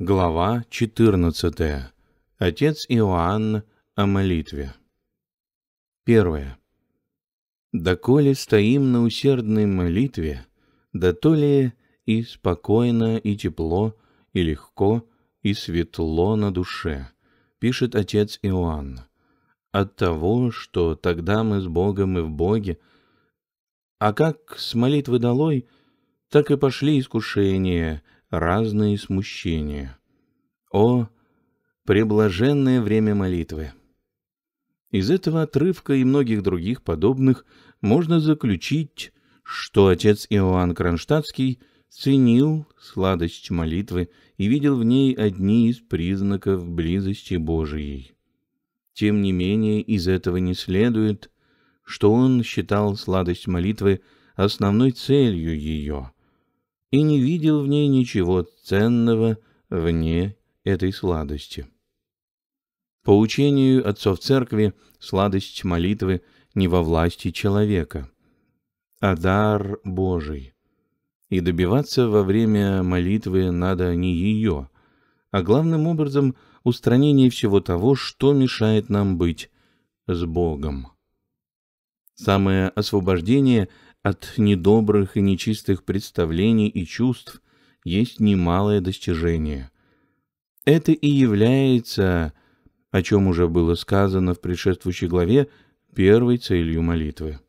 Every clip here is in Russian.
Глава 14. Отец Иоанн о молитве. 1. Доколе стоим на усердной молитве, да то ли и спокойно, и тепло, и легко, и светло на душе, пишет отец Иоанн, от того, что тогда мы с Богом и в Боге, а как с молитвы долой, так и пошли искушения — разные смущения. О, преблаженное время молитвы! Из этого отрывка и многих других подобных можно заключить, что отец Иоанн Кронштадтский ценил сладость молитвы и видел в ней одни из признаков близости Божией. Тем не менее, из этого не следует, что он считал сладость молитвы основной целью ее, и не видел в ней ничего ценного вне этой сладости. По учению отцов церкви, сладость молитвы не во власти человека, а дар Божий. И добиваться во время молитвы надо не ее, а главным образом устранение всего того, что мешает нам быть с Богом. Самое освобождение – от недобрых и нечистых представлений и чувств есть немалое достижение. Это и является, о чем уже было сказано в предшествующей главе, первой целью молитвы.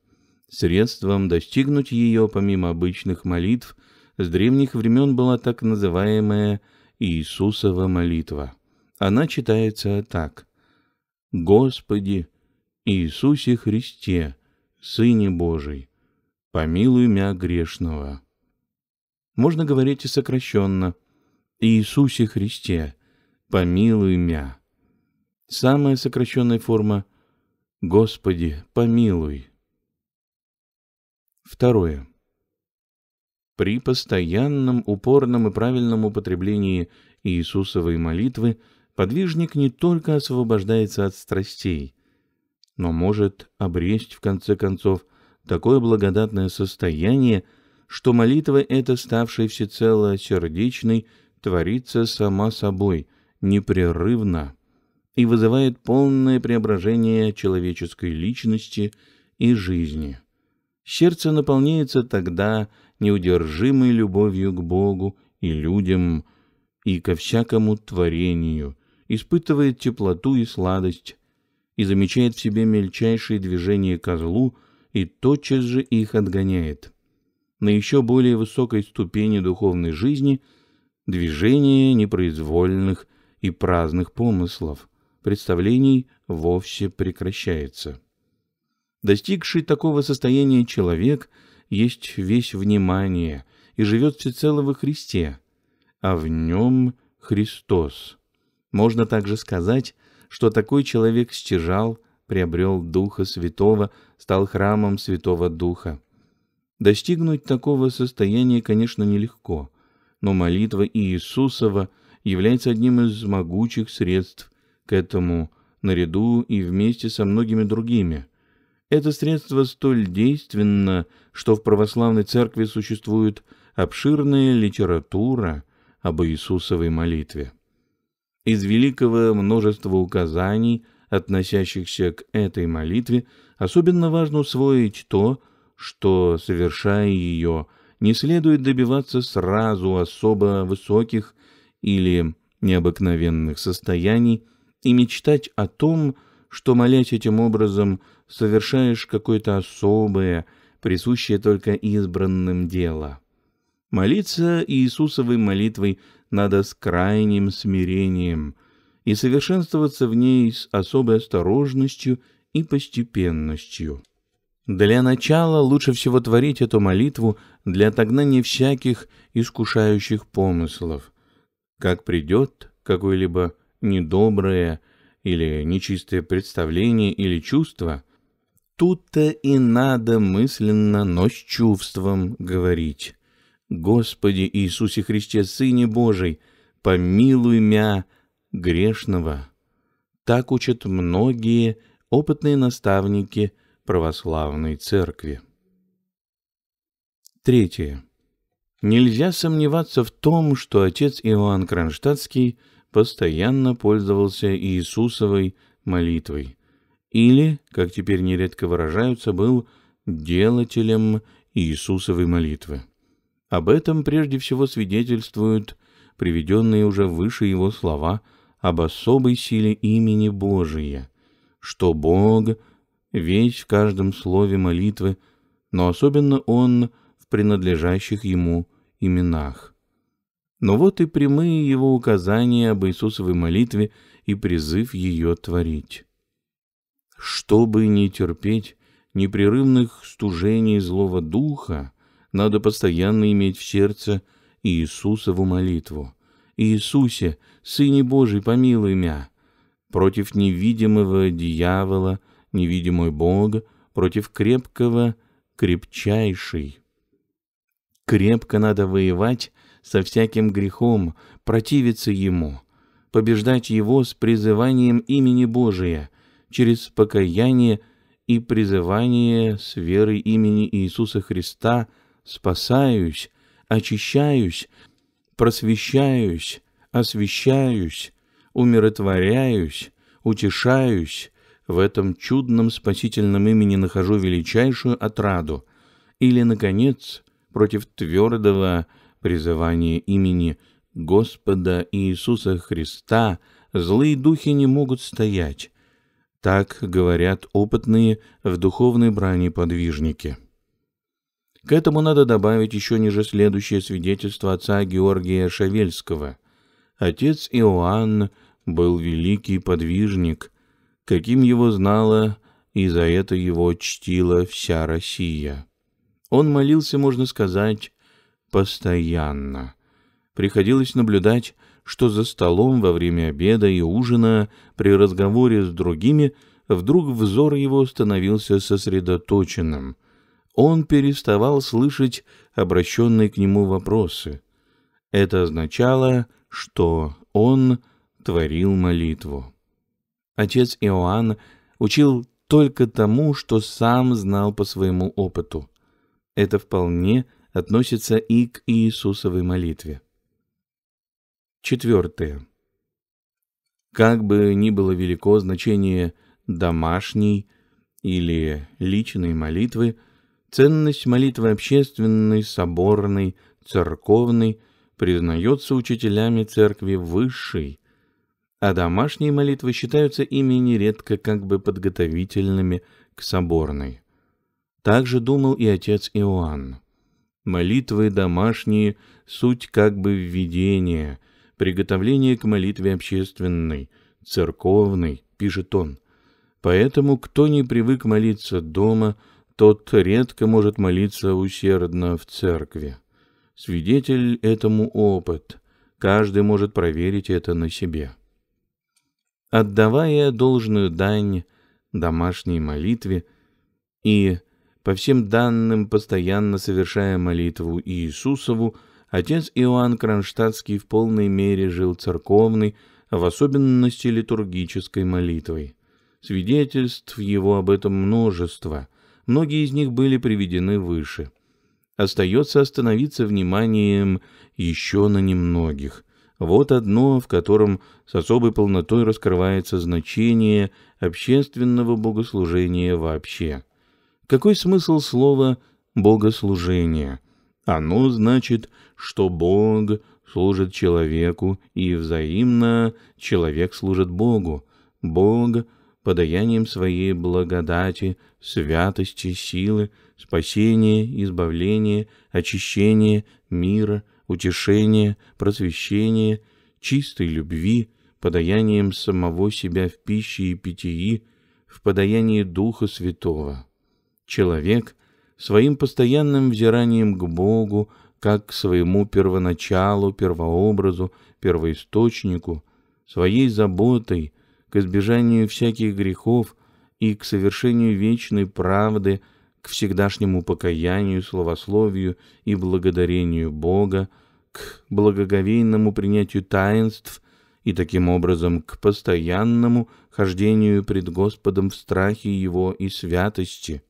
Средством достигнуть ее, помимо обычных молитв, с древних времен была так называемая Иисусова молитва. Она читается так. «Господи, Иисусе Христе, Сыне Божий, помилуй мя грешного». Можно говорить и сокращенно «Иисусе Христе, помилуй мя». Самая сокращенная форма «Господи, помилуй». Второе. При постоянном, упорном и правильном употреблении Иисусовой молитвы подвижник не только освобождается от страстей, но может обрести в конце концов – такое благодатное состояние, что молитва эта, ставшая всецело сердечной, творится сама собой, непрерывно, и вызывает полное преображение человеческой личности и жизни. Сердце наполняется тогда неудержимой любовью к Богу и людям, и ко всякому творению, испытывает теплоту и сладость, и замечает в себе мельчайшие движения козлу – и тотчас же их отгоняет. На еще более высокой ступени духовной жизни – движение непроизвольных и праздных помыслов, представлений вовсе прекращается. Достигший такого состояния человек есть весь внимание и живет всецело во Христе, а в нем Христос. Можно также сказать, что такой человек стяжал – приобрел Духа Святого, стал храмом Святого Духа. Достигнуть такого состояния, конечно, нелегко, но молитва Иисусова является одним из могучих средств к этому, наряду и вместе со многими другими. Это средство столь действенно, что в православной церкви существует обширная литература об Иисусовой молитве. Из великого множества указаний – относящихся к этой молитве, особенно важно усвоить то, что, совершая ее, не следует добиваться сразу особо высоких или необыкновенных состояний и мечтать о том, что, молясь этим образом, совершаешь какое-то особое, присущее только избранным дело. Молиться Иисусовой молитвой надо с крайним смирением – и совершенствоваться в ней с особой осторожностью и постепенностью. Для начала лучше всего творить эту молитву для отогнания всяких искушающих помыслов. Как придет какое-либо недоброе или нечистое представление или чувство, тут-то и надо мысленно, но с чувством говорить. «Господи Иисусе Христе, Сыне Божий, помилуй мя грешного. Так учат многие опытные наставники православной церкви. Третье. Нельзя сомневаться в том, что отец Иоанн Кронштадтский постоянно пользовался Иисусовой молитвой, или, как теперь нередко выражаются, был делателем Иисусовой молитвы. Об этом прежде всего свидетельствуют приведенные уже выше его слова – об особой силе имени Божия, что Бог весь в каждом слове молитвы, но особенно Он в принадлежащих Ему именах. Но вот и прямые его указания об Иисусовой молитве и призыв ее творить. Чтобы не терпеть непрерывных стужений злого духа, надо постоянно иметь в сердце Иисусову молитву. Иисусе, Сыне Божий, помилуй мя. Против невидимого дьявола, невидимой Бог, против крепкого крепчайший. Крепко надо воевать со всяким грехом, противиться ему, побеждать его с призыванием имени Божия, через покаяние и призывание с верой имени Иисуса Христа «спасаюсь», «очищаюсь», просвещаюсь, освещаюсь, умиротворяюсь, утешаюсь, в этом чудном спасительном имени нахожу величайшую отраду, или, наконец, против твердого призывания имени Господа Иисуса Христа злые духи не могут стоять. Так говорят опытные в духовной брани подвижники. К этому надо добавить еще ниже следующее свидетельство отца Георгия Шавельского. Отец Иоанн был великий подвижник, каким его знала и за это его чтила вся Россия. Он молился, можно сказать, постоянно. Приходилось наблюдать, что за столом во время обеда и ужина при разговоре с другими вдруг взор его становился сосредоточенным – он переставал слышать обращенные к нему вопросы. Это означало, что он творил молитву. Отец Иоанн учил только тому, что сам знал по своему опыту. Это вполне относится и к Иисусовой молитве. Четвертое. Как бы ни было велико значение «домашней» или «личной молитвы», Ценность молитвы общественной, соборной, церковной признается учителями церкви высшей, а домашние молитвы считаются ими нередко как бы подготовительными к соборной. Так же думал и отец Иоанн. Молитвы домашние – суть как бы введения, приготовление к молитве общественной, церковной, пишет он. Поэтому, кто не привык молиться дома – тот редко может молиться усердно в церкви. Свидетель этому опыт. Каждый может проверить это на себе. Отдавая должную дань домашней молитве и, по всем данным, постоянно совершая молитву Иисусову, отец Иоанн Кронштадтский в полной мере жил церковной, в особенности литургической молитвой. Свидетельств его об этом множество – Многие из них были приведены выше. Остается остановиться вниманием еще на немногих. Вот одно, в котором с особой полнотой раскрывается значение общественного богослужения вообще. Какой смысл слова «богослужение»? Оно значит, что Бог служит человеку, и взаимно человек служит Богу. Бог подаянием своей благодати, святости, силы, спасения, избавления, очищения, мира, утешения, просвещения, чистой любви, подаянием самого себя в пище и питьи, в подаянии Духа Святого. Человек своим постоянным взиранием к Богу, как к своему первоначалу, первообразу, первоисточнику, своей заботой – к избежанию всяких грехов и к совершению вечной правды, к всегдашнему покаянию, словословию и благодарению Бога, к благоговейному принятию таинств и таким образом к постоянному хождению пред Господом в страхе Его и святости.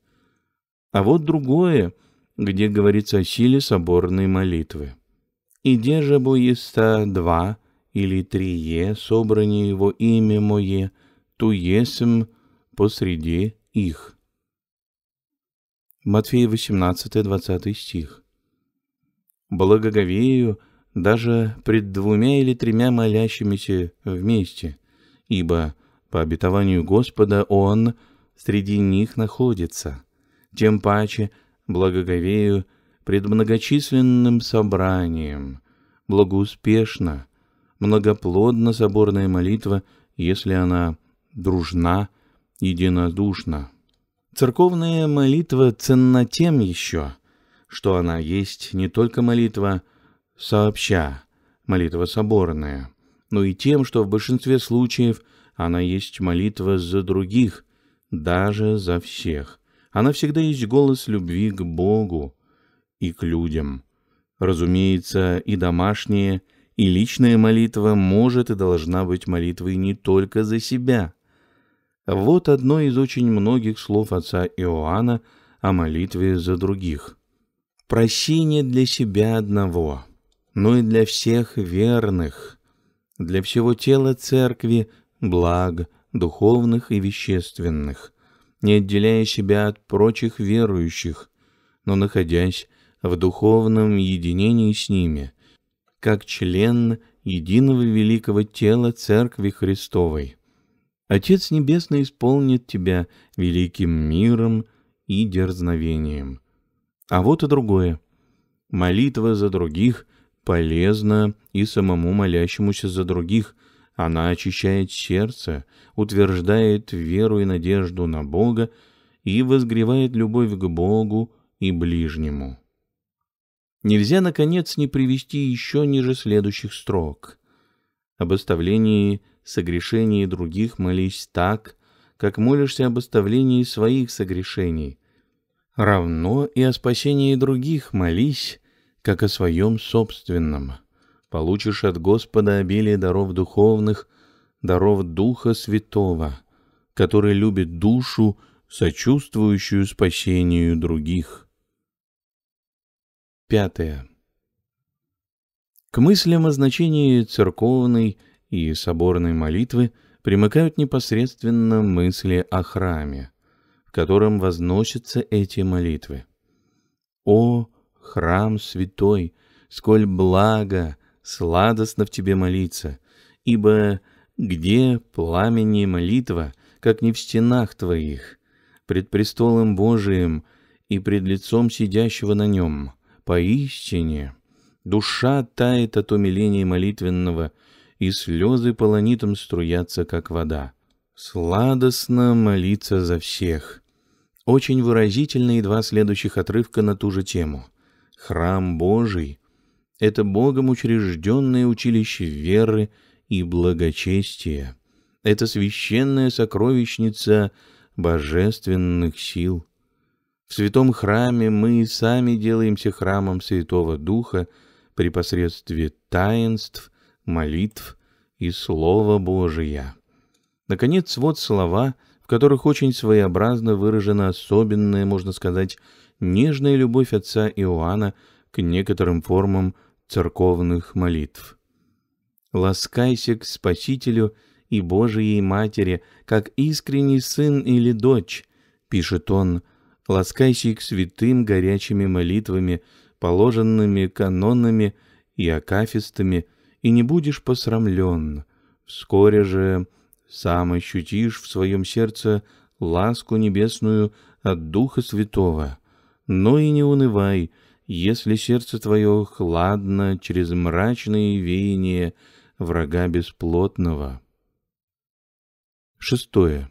А вот другое, где говорится о силе соборной молитвы. «И держа буиста два, или трие, собрание во имя Мое, ту есм посреди их». Матфея 18-20 стих. «Благоговею даже пред двумя или тремя молящимися вместе, ибо по обетованию Господа Он среди них находится, тем паче благоговею пред многочисленным собранием, благоуспешно многоплодна соборная молитва, если она дружна, единодушна. Церковная молитва ценна тем еще, что она есть не только молитва сообща, молитва соборная, но и тем, что в большинстве случаев она есть молитва за других, даже за всех. Она всегда есть голос любви к Богу и к людям. Разумеется, и домашние – и личная молитва может и должна быть молитвой не только за себя. Вот одно из очень многих слов отца Иоанна о молитве за других. Прощение для себя одного, но и для всех верных, для всего тела церкви, благ, духовных и вещественных, не отделяя себя от прочих верующих, но находясь в духовном единении с ними – как член единого великого тела Церкви Христовой. Отец Небесный исполнит тебя великим миром и дерзновением. А вот и другое. Молитва за других полезна и самому молящемуся за других. Она очищает сердце, утверждает веру и надежду на Бога и возгревает любовь к Богу и ближнему нельзя, наконец, не привести еще ниже следующих строк. Об оставлении согрешений других молись так, как молишься об оставлении своих согрешений. Равно и о спасении других молись, как о своем собственном. Получишь от Господа обилие даров духовных, даров Духа Святого, который любит душу, сочувствующую спасению других. Пятое. К мыслям о значении церковной и соборной молитвы примыкают непосредственно мысли о храме, в котором возносятся эти молитвы. «О, храм святой, сколь благо, сладостно в тебе молиться, ибо где пламени молитва, как не в стенах твоих, пред престолом Божиим и пред лицом сидящего на нем?» Поистине, душа тает от умиления молитвенного, и слезы полонитом струятся, как вода. Сладостно молиться за всех. Очень выразительные два следующих отрывка на ту же тему. Храм Божий — это Богом учрежденное училище веры и благочестия. Это священная сокровищница божественных сил. В святом храме мы и сами делаемся храмом Святого Духа при посредстве таинств, молитв и Слова Божия. Наконец, вот слова, в которых очень своеобразно выражена особенная, можно сказать, нежная любовь отца Иоанна к некоторым формам церковных молитв. «Ласкайся к Спасителю и Божией Матери, как искренний сын или дочь», — пишет он ласкающий к святым горячими молитвами, положенными канонами и акафистами, и не будешь посрамлен. Вскоре же сам ощутишь в своем сердце ласку небесную от Духа Святого. Но и не унывай, если сердце твое хладно через мрачные веяния врага бесплотного. Шестое.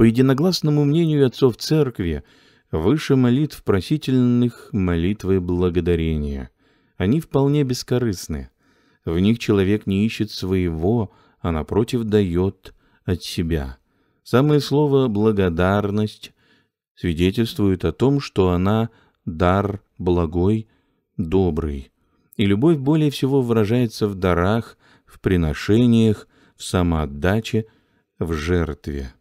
По единогласному мнению отцов церкви, выше молитв просительных молитвы благодарения. Они вполне бескорыстны. В них человек не ищет своего, а напротив дает от себя. Самое слово «благодарность» свидетельствует о том, что она дар благой, добрый. И любовь более всего выражается в дарах, в приношениях, в самоотдаче, в жертве.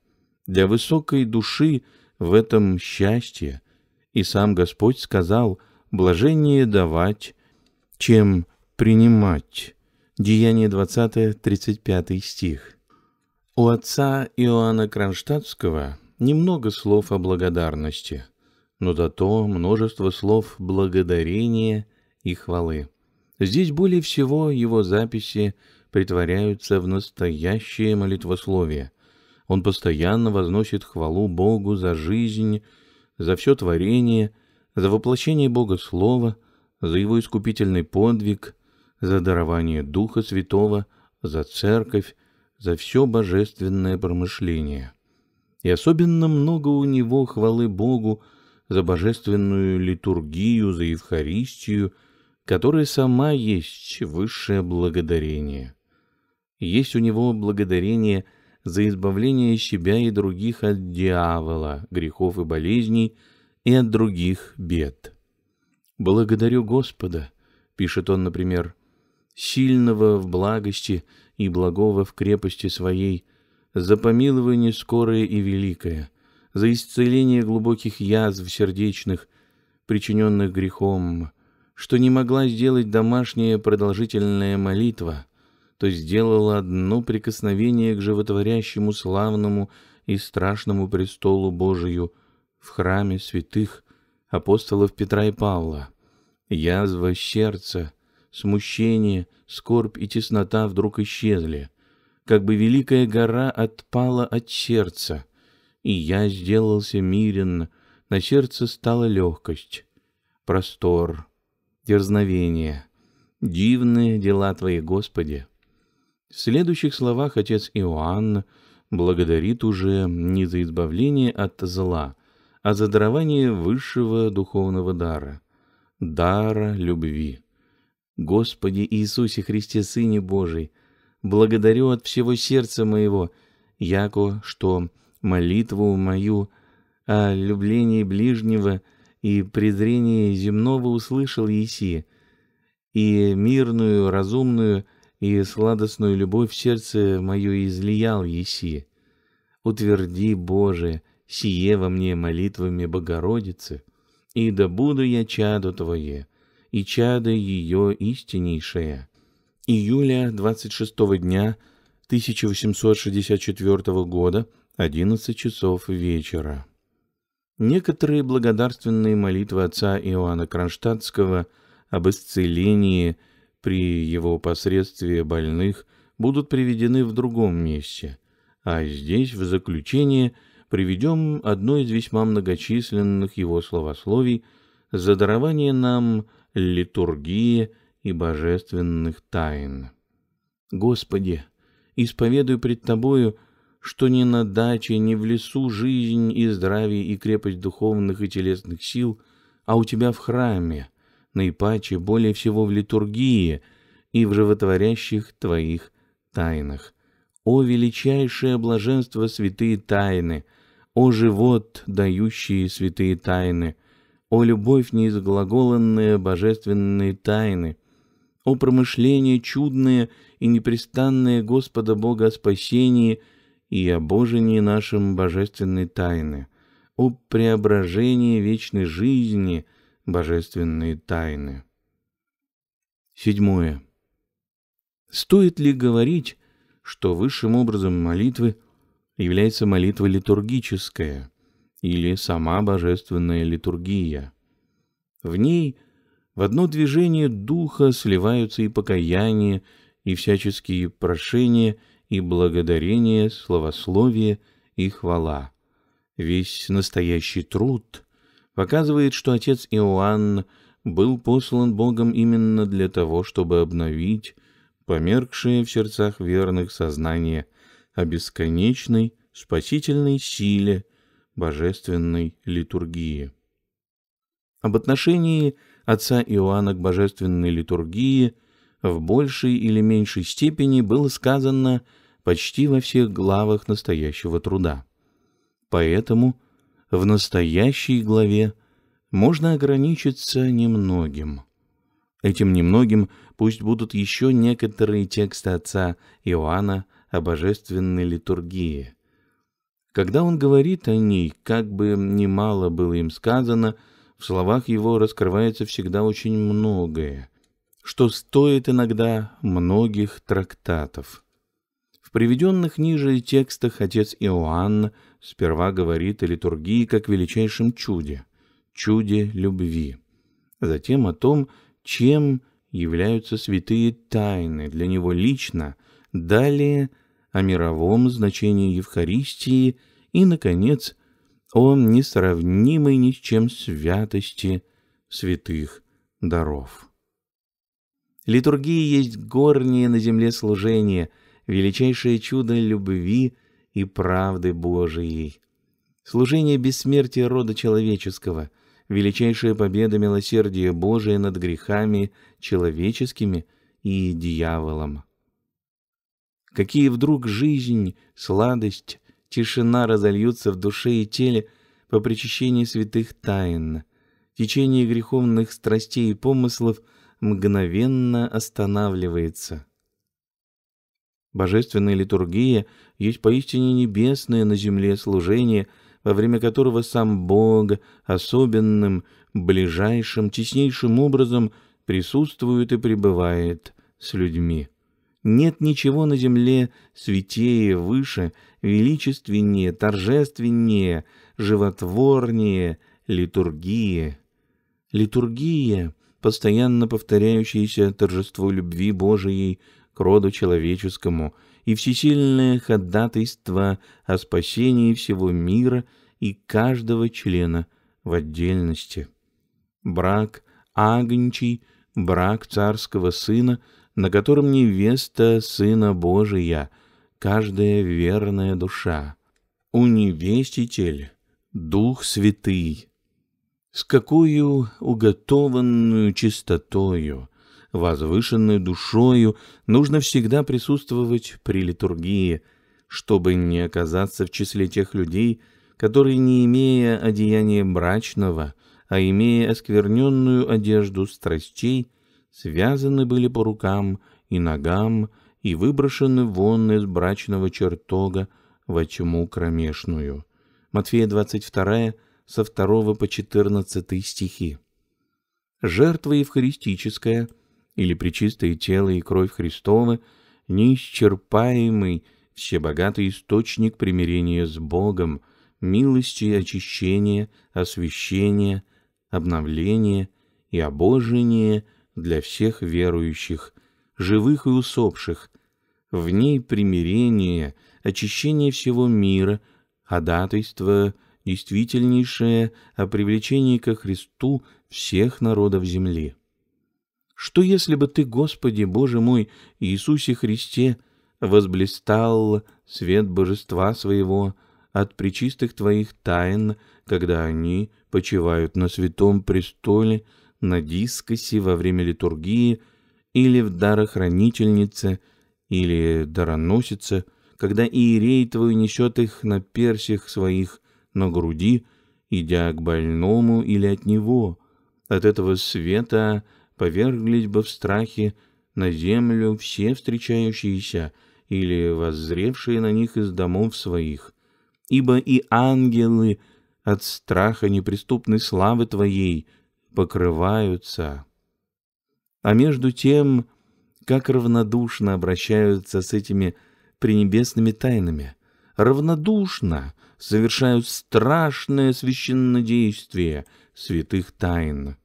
Для высокой души в этом счастье. И сам Господь сказал, блажение давать, чем принимать. Деяние 20, 35 стих. У отца Иоанна Кронштадтского немного слов о благодарности, но зато множество слов благодарения и хвалы. Здесь более всего его записи притворяются в настоящее молитвословие – он постоянно возносит хвалу Богу за жизнь, за все творение, за воплощение Бога Слова, за его искупительный подвиг, за дарование Духа Святого, за Церковь, за все божественное промышление. И особенно много у него хвалы Богу за божественную литургию, за Евхаристию, которая сама есть высшее благодарение. Есть у него благодарение – за избавление себя и других от дьявола, грехов и болезней и от других бед. «Благодарю Господа», — пишет он, например, «сильного в благости и благого в крепости своей, за помилование скорое и великое, за исцеление глубоких язв сердечных, причиненных грехом, что не могла сделать домашняя продолжительная молитва, то сделала одно прикосновение к животворящему славному и страшному престолу Божию в храме святых апостолов Петра и Павла. Язва сердца, смущение, скорбь и теснота вдруг исчезли, как бы великая гора отпала от сердца, и я сделался мирен, на сердце стала легкость, простор, дерзновение. Дивные дела Твои, Господи! В следующих словах отец Иоанн благодарит уже не за избавление от зла, а за дарование высшего духовного дара, дара любви. Господи Иисусе Христе, Сыне Божий, благодарю от всего сердца моего, яко, что молитву мою о люблении ближнего и презрении земного услышал Еси, и мирную, разумную, и сладостную любовь в сердце мое излиял еси. Утверди, Боже, сие во мне молитвами Богородицы, и да буду я чадо Твое, и чадо ее истиннейшее. Июля 26 дня 1864 года, 11 часов вечера. Некоторые благодарственные молитвы отца Иоанна Кронштадтского об исцелении – при его посредстве больных будут приведены в другом месте, а здесь в заключение приведем одно из весьма многочисленных его словословий за дарование нам литургии и божественных тайн. Господи, исповедую пред Тобою, что ни на даче, ни в лесу жизнь и здравие и крепость духовных и телесных сил, а у Тебя в храме, наипаче более всего в литургии и в животворящих Твоих тайнах. О величайшее блаженство святые тайны! О живот, дающие святые тайны! О любовь неизглаголанные божественные тайны! О промышление чудное и непрестанное Господа Бога о спасении и о Божении нашем божественной тайны! О преображении вечной жизни — божественные тайны. Седьмое. Стоит ли говорить, что высшим образом молитвы является молитва литургическая или сама божественная литургия? В ней в одно движение духа сливаются и покаяние, и всяческие прошения, и благодарение, словословие и хвала. Весь настоящий труд — показывает, что отец Иоанн был послан Богом именно для того, чтобы обновить померкшее в сердцах верных сознание о бесконечной спасительной силе божественной литургии. Об отношении отца Иоанна к божественной литургии в большей или меньшей степени было сказано почти во всех главах настоящего труда. Поэтому – в настоящей главе можно ограничиться немногим. Этим немногим пусть будут еще некоторые тексты отца Иоанна о божественной литургии. Когда он говорит о ней, как бы немало было им сказано, в словах его раскрывается всегда очень многое, что стоит иногда многих трактатов. В приведенных ниже текстах отец Иоанн – Сперва говорит о литургии как величайшем чуде, чуде любви. А затем о том, чем являются святые тайны для него лично, далее о мировом значении Евхаристии и, наконец, о несравнимой ни с чем святости святых даров. Литургия есть горнее на земле служение, величайшее чудо любви и правды Божией. Служение бессмертия рода человеческого, величайшая победа милосердия Божия над грехами человеческими и дьяволом. Какие вдруг жизнь, сладость, тишина разольются в душе и теле по причащении святых тайн. Течение греховных страстей и помыслов мгновенно останавливается. Божественная литургия есть поистине небесное на земле служение, во время которого сам Бог особенным, ближайшим, теснейшим образом присутствует и пребывает с людьми. Нет ничего на земле святее, выше, величественнее, торжественнее, животворнее литургии. Литургия, постоянно повторяющаяся торжество любви Божией – к роду человеческому и всесильное ходатайство о спасении всего мира и каждого члена в отдельности. Брак Агнчий, брак царского сына, на котором невеста сына Божия, каждая верная душа. Уневеститель, Дух Святый, с какую уготованную чистотою возвышенную душою, нужно всегда присутствовать при литургии, чтобы не оказаться в числе тех людей, которые, не имея одеяния брачного, а имея оскверненную одежду страстей, связаны были по рукам и ногам и выброшены вон из брачного чертога во тьму кромешную. Матфея 22, со 2 по 14 стихи. Жертва евхаристическая – или причистое тело и кровь Христова, неисчерпаемый, всебогатый источник примирения с Богом, милости очищения, освящения, обновления и обожения для всех верующих, живых и усопших. В ней примирение, очищение всего мира, ходатайство, действительнейшее о привлечении ко Христу всех народов земли что если бы Ты, Господи, Боже мой, Иисусе Христе, возблистал свет божества своего от причистых Твоих тайн, когда они почивают на святом престоле, на дискосе во время литургии или в дарохранительнице или дароносице, когда иерей Твой несет их на персях своих на груди, идя к больному или от него, от этого света — поверглись бы в страхе на землю все встречающиеся или воззревшие на них из домов своих. Ибо и ангелы от страха неприступной славы Твоей покрываются. А между тем, как равнодушно обращаются с этими пренебесными тайнами, равнодушно совершают страшное священное действие святых тайн.